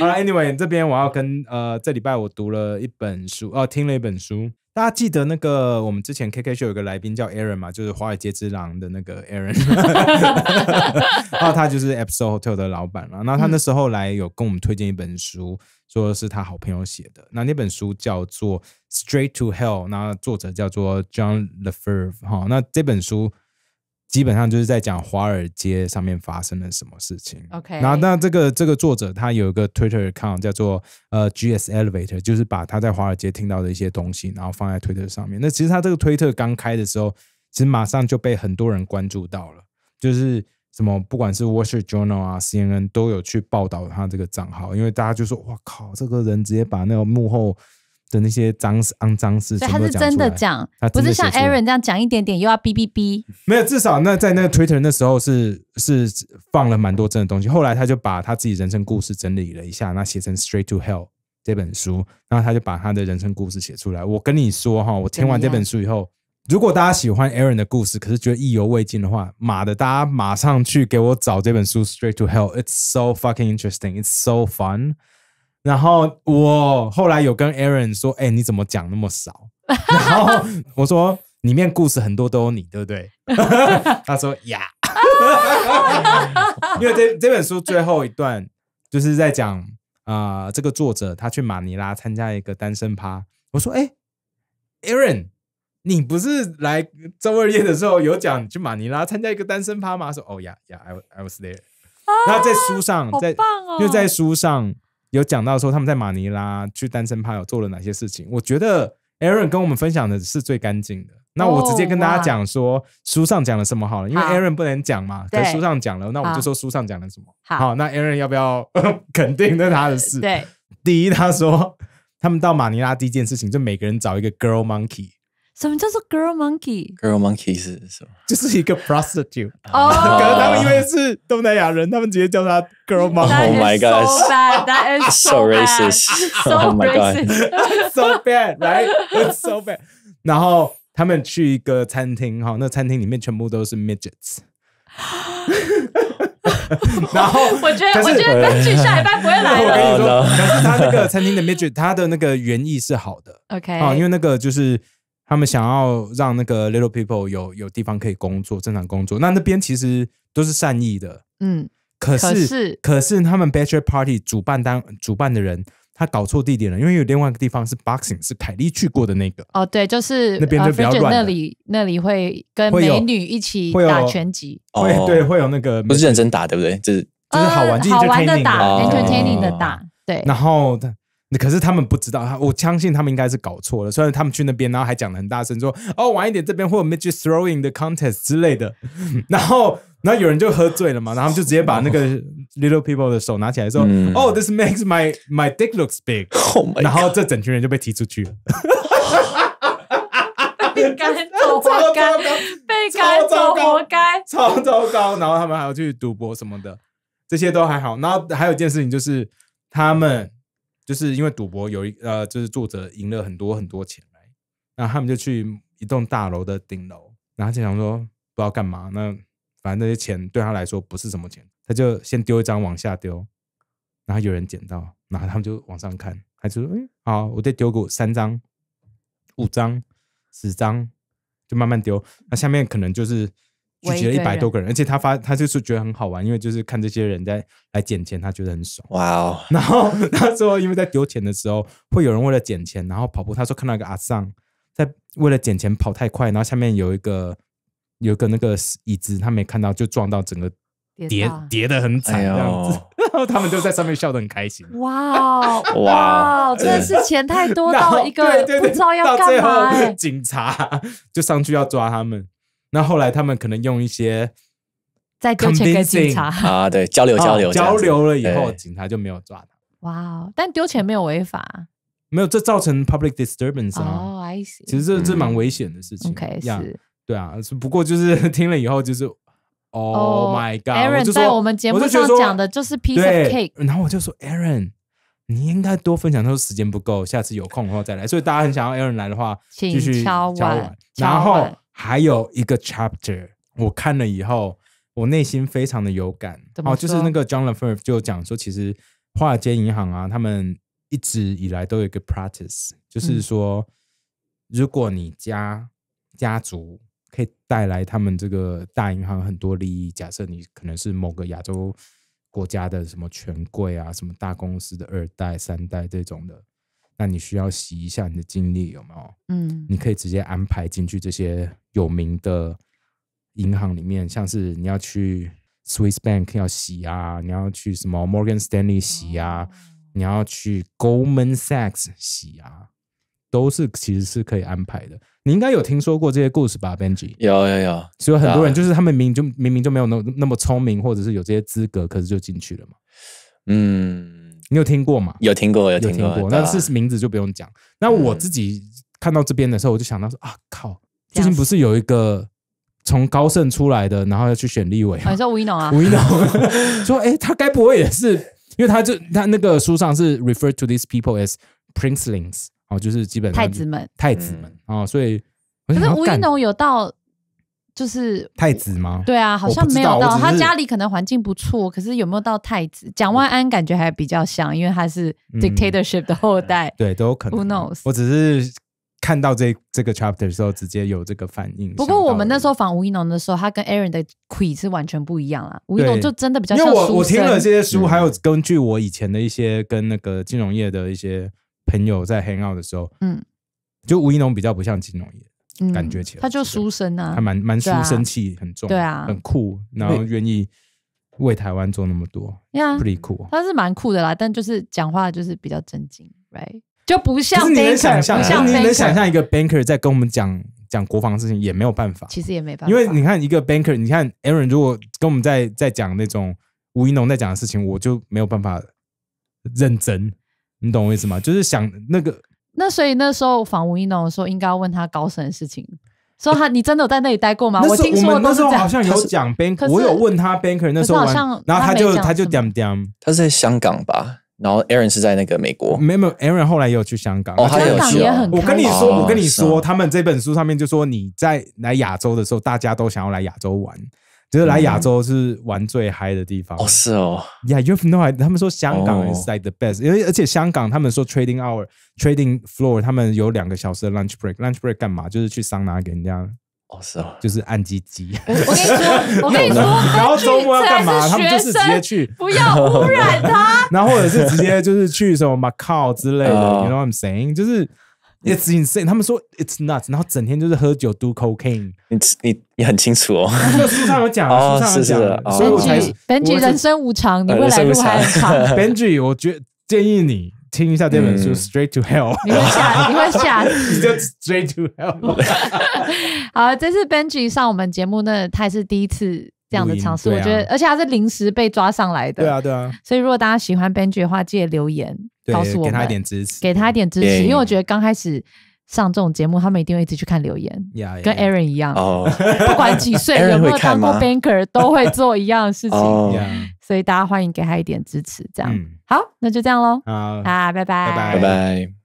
好了 a n y w a y 这边我要跟呃，这礼拜我读了一本书，哦，听了一本书。大家记得那个我们之前 KK Show 有个来宾叫 Aaron 嘛，就是华尔街之狼的那个 Aaron，然后他就是 e p i s o d Hotel 的老板嘛。那他那时候来有跟我们推荐一本书，说是他好朋友写的。那那本书叫做《Straight to Hell》，那作者叫做 John Lefevre 哈。那这本书。基本上就是在讲华尔街上面发生了什么事情。OK，然后那这个这个作者他有一个 Twitter account 叫做呃 GS Elevator，就是把他在华尔街听到的一些东西，然后放在推特上面。那其实他这个推特刚开的时候，其实马上就被很多人关注到了，就是什么不管是 w a s t e e Journal 啊、CNN 都有去报道他这个账号，因为大家就说哇靠，这个人直接把那个幕后。的那些脏事、肮脏事，情，他是真的讲，不是像 Aaron 这样讲一点点又要哔哔哔。没有，至少那在那个 Twitter 那时候是是放了蛮多真的东西。后来他就把他自己人生故事整理了一下，那写成《Straight to Hell》这本书，然后他就把他的人生故事写出来。我跟你说哈，我听完这本书以后，如果大家喜欢 Aaron 的故事，可是觉得意犹未尽的话，马的大家马上去给我找这本书，《Straight to Hell》，It's so fucking interesting, It's so fun. 然后我后来有跟 Aaron 说：“哎，你怎么讲那么少？” 然后我说：“里面故事很多都有你，对不对？” 他说：“呀，因为这这本书最后一段就是在讲啊，这个作者他去马尼拉参加一个单身趴。”我说：“哎，Aaron，你不是来周二夜的时候有讲去马尼拉参加一个单身趴吗？”说：“哦呀呀，I I was there。”那在书上，在又在书上。有讲到说他们在马尼拉去单身派有做了哪些事情，我觉得 Aaron 跟我们分享的是最干净的。那我直接跟大家讲说书上讲了什么好了，因为 Aaron 不能讲嘛。在可书上讲了，那我们就说书上讲了什么。好，那 Aaron 要不要 肯定他的事？对，第一他说他们到马尼拉第一件事情就每个人找一个 girl monkey。怎么叫做 Girl Monkey？Girl Monkey 是什么？就是一个 prostitute。哦，可能他们因为是东南亚人，他们直接叫他 Girl Monkey。Oh my God！So bad. That is so racist. Oh my God！So bad, right? So bad. 然后他们去一个餐厅哈，那餐厅里面全部都是 midgets。然后我觉得，我觉得根据下一班不会来。我跟你说，可是他那个餐厅的 midget，他的那个原意是好的。OK，啊，因为那个就是。他们想要让那个 little people 有有地方可以工作，正常工作。那那边其实都是善意的，嗯。可是可是他们 bachelor party 主办单主办的人他搞错地点了，因为有另外一个地方是 boxing，是凯莉去过的那个。哦，对，就是那边就比较乱。那里那里会跟美女一起打拳击，会对，会有那个不是认真打，对不对？就是就是好玩好玩的打，entertaining 的打，对。然后。可是他们不知道，我相信他们应该是搞错了。虽然他们去那边，然后还讲的很大声，说：“哦，晚一点这边会有 magic i throwing 的 contest 之类的。”然后，然后有人就喝醉了嘛，然后他们就直接把那个 little people 的手拿起来说：“哦，this makes my my dick looks big。”然后这整群人就被踢出去了。被赶走，活该！被赶走，活该！超糟糕！然后他们还要去赌博什么的，这些都还好。然后还有一件事情就是他们。就是因为赌博有一呃，就是作者赢了很多很多钱来，那他们就去一栋大楼的顶楼，然后就想说不知道干嘛，那反正那些钱对他来说不是什么钱，他就先丢一张往下丢，然后有人捡到，然后他们就往上看，他就哎，好，我再丢个三张、五张、十张，就慢慢丢，那下面可能就是。聚集了一百多个人，而且他发他就是觉得很好玩，因为就是看这些人在来捡钱，他觉得很爽。哇哦！然后他说，因为在丢钱的时候，会有人为了捡钱然后跑步。他说看到一个阿桑在为了捡钱跑太快，然后下面有一个有一个那个椅子，他没看到就撞到，整个跌跌的很惨样子。然后他们就在上面笑得很开心。哇哦！哇哦！真的是钱太多到一个不知道要干嘛。最警察就上去要抓他们。那后来他们可能用一些在丢钱给警察啊，对，交流交流交流了以后，警察就没有抓他。哇哦！但丢钱没有违法？没有，这造成 public disturbance 啊。哦，其实这这蛮危险的事情。OK，是。对啊，不过就是 听了以后就是，Oh my God！Aaron 在我们节目上讲的就是 piece of cake。然后我就说，Aaron，你应该多分享，他说时间不够，下次有空的话再来。所以大家很想要 Aaron 来的话，请敲晚，然后。还有一个 chapter，我看了以后，我内心非常的有感哦，就是那个 John l a f e r 就讲说，其实华尔街银行啊，他们一直以来都有一个 practice，就是说，如果你家家族可以带来他们这个大银行很多利益，假设你可能是某个亚洲国家的什么权贵啊，什么大公司的二代、三代这种的。那你需要洗一下你的经历有没有？嗯，你可以直接安排进去这些有名的银行里面，像是你要去 Swiss Bank 要洗啊，你要去什么 Morgan Stanley 洗啊，你要去 Goldman Sachs 洗啊，都是其实是可以安排的。你应该有听说过这些故事吧，Benji？有有有，所以很多人就是他们明明就明明就没有那那么聪明，或者是有这些资格，可是就进去了嘛。嗯。你有听过吗？有听过，有听过，那是名字就不用讲。那我自己看到这边的时候，我就想到说啊，靠！最近不是有一个从高盛出来的，然后要去选立委，你说吴一农啊？吴一农说：“哎，他该不会也是因为他就他那个书上是 refer to these people as princelings，哦，就是基本太子们，太子们哦，所以可是吴一农有到。就是太子吗？对啊，好像没有到他家里，可能环境不错。可是有没有到太子？蒋万安感觉还比较像，因为他是 dictatorship 的后代，对，都有可能。Who knows？我只是看到这这个 chapter 的时候，直接有这个反应。不过我们那时候仿吴一农的时候，他跟 Aaron 的 qu 是完全不一样啦。吴一农就真的比较因为我我听了这些书，还有根据我以前的一些跟那个金融业的一些朋友在 hang out 的时候，嗯，就吴一农比较不像金融业。感觉起来，他就书生啊，还蛮蛮书生气很重，对啊，很酷，然后愿意为台湾做那么多，呀 p r e t t y cool，他是蛮酷的啦，但就是讲话就是比较正经，right，就不像。是你能想象，像你能想象一个 banker 在跟我们讲讲国防的事情，也没有办法，其实也没办法，因为你看一个 banker，你看 Aaron 如果跟我们在在讲那种吴宜农在讲的事情，我就没有办法认真，你懂我意思吗？就是想那个。那所以那时候访吴一动的时候，应该要问他高盛的事情。说他，你真的有在那里待过吗？我听说那时候好像有讲 Banker，我有问他 Banker 那时候，然后他就他就 damn damn，他在香港吧，然后 Aaron 是在那个美国，没有 Aaron 后来也有去香港，哦，他有去。我跟你说，我跟你说，他们这本书上面就说你在来亚洲的时候，大家都想要来亚洲玩。就是来亚洲是玩最嗨的地方哦，是哦，Yeah, you've n o idea。他们说香港 is like the best，因为而且香港他们说 trading hour, trading floor，他们有两个小时的 lunch break，lunch break 干嘛？就是去桑拿给人家哦，是哦，就是按鸡鸡。我跟你说，我跟你说，周末要干嘛？他们就是直接去，不要污染他。然后或者是直接就是去什么 Macau 之类的，y o know u what I'm saying 就是。It's insane，他们说 it's nuts，然后整天就是喝酒 do cocaine，你你你很清楚哦，书上有讲，书上有讲，所以才 Benji 人生无常，你未来路还很长。Benji，我觉建议你听一下这本书 Straight to Hell。你会吓，你会吓，你就 Straight to Hell。好，这次 Benji 上我们节目，那他也是第一次这样的尝试，我觉得，而且他是临时被抓上来的，对啊对啊。所以如果大家喜欢 Benji 的话，记得留言。告诉我们，给他一点支持，给他一点支持，因为我觉得刚开始上这种节目，他们一定会一直去看留言，跟 Aaron 一样，不管几岁 有没有当过 Banker，都会做一样的事情，所以大家欢迎给他一点支持，这样。好，那就这样喽。好，啊，拜拜，拜拜。